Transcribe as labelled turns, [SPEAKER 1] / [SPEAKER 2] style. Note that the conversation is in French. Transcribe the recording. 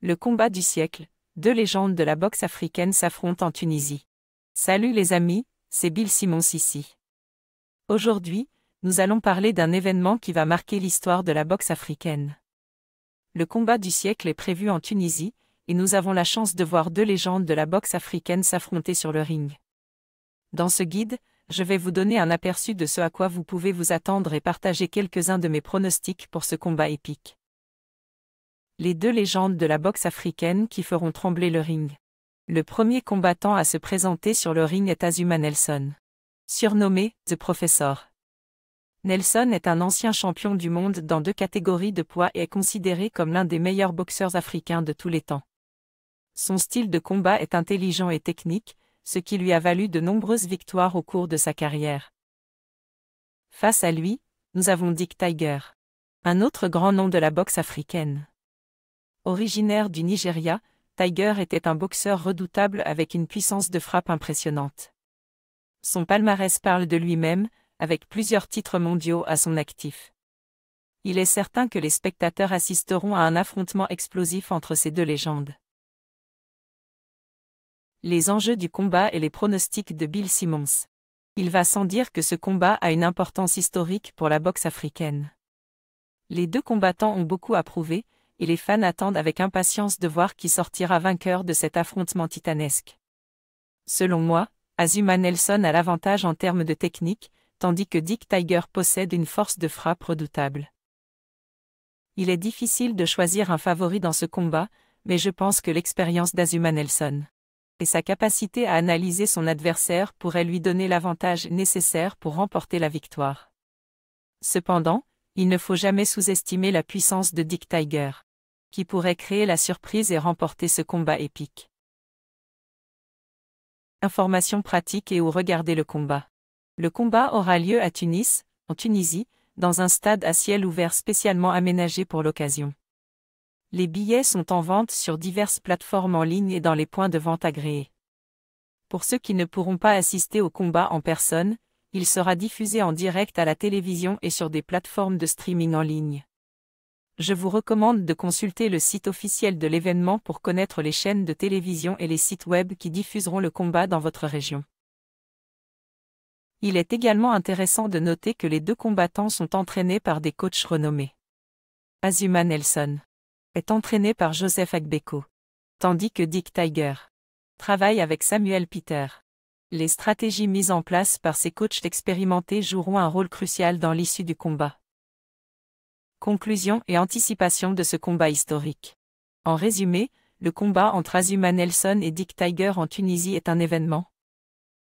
[SPEAKER 1] Le combat du siècle. Deux légendes de la boxe africaine s'affrontent en Tunisie. Salut les amis, c'est Bill simon ici. Aujourd'hui, nous allons parler d'un événement qui va marquer l'histoire de la boxe africaine. Le combat du siècle est prévu en Tunisie, et nous avons la chance de voir deux légendes de la boxe africaine s'affronter sur le ring. Dans ce guide, je vais vous donner un aperçu de ce à quoi vous pouvez vous attendre et partager quelques-uns de mes pronostics pour ce combat épique les deux légendes de la boxe africaine qui feront trembler le ring. Le premier combattant à se présenter sur le ring est Azuma Nelson. Surnommé The Professor. Nelson est un ancien champion du monde dans deux catégories de poids et est considéré comme l'un des meilleurs boxeurs africains de tous les temps. Son style de combat est intelligent et technique, ce qui lui a valu de nombreuses victoires au cours de sa carrière. Face à lui, nous avons Dick Tiger. Un autre grand nom de la boxe africaine. Originaire du Nigeria, Tiger était un boxeur redoutable avec une puissance de frappe impressionnante. Son palmarès parle de lui-même, avec plusieurs titres mondiaux à son actif. Il est certain que les spectateurs assisteront à un affrontement explosif entre ces deux légendes. Les enjeux du combat et les pronostics de Bill Simmons. Il va sans dire que ce combat a une importance historique pour la boxe africaine. Les deux combattants ont beaucoup à prouver, et les fans attendent avec impatience de voir qui sortira vainqueur de cet affrontement titanesque. Selon moi, Azuma Nelson a l'avantage en termes de technique, tandis que Dick Tiger possède une force de frappe redoutable. Il est difficile de choisir un favori dans ce combat, mais je pense que l'expérience d'Azuma Nelson et sa capacité à analyser son adversaire pourraient lui donner l'avantage nécessaire pour remporter la victoire. Cependant, il ne faut jamais sous-estimer la puissance de Dick Tiger qui pourrait créer la surprise et remporter ce combat épique. Informations pratiques et où regarder le combat. Le combat aura lieu à Tunis, en Tunisie, dans un stade à ciel ouvert spécialement aménagé pour l'occasion. Les billets sont en vente sur diverses plateformes en ligne et dans les points de vente agréés. Pour ceux qui ne pourront pas assister au combat en personne, il sera diffusé en direct à la télévision et sur des plateformes de streaming en ligne. Je vous recommande de consulter le site officiel de l'événement pour connaître les chaînes de télévision et les sites web qui diffuseront le combat dans votre région. Il est également intéressant de noter que les deux combattants sont entraînés par des coachs renommés. Azuma Nelson est entraîné par Joseph Agbeko, tandis que Dick Tiger travaille avec Samuel Peter. Les stratégies mises en place par ces coachs expérimentés joueront un rôle crucial dans l'issue du combat. Conclusion et anticipation de ce combat historique. En résumé, le combat entre Azuma Nelson et Dick Tiger en Tunisie est un événement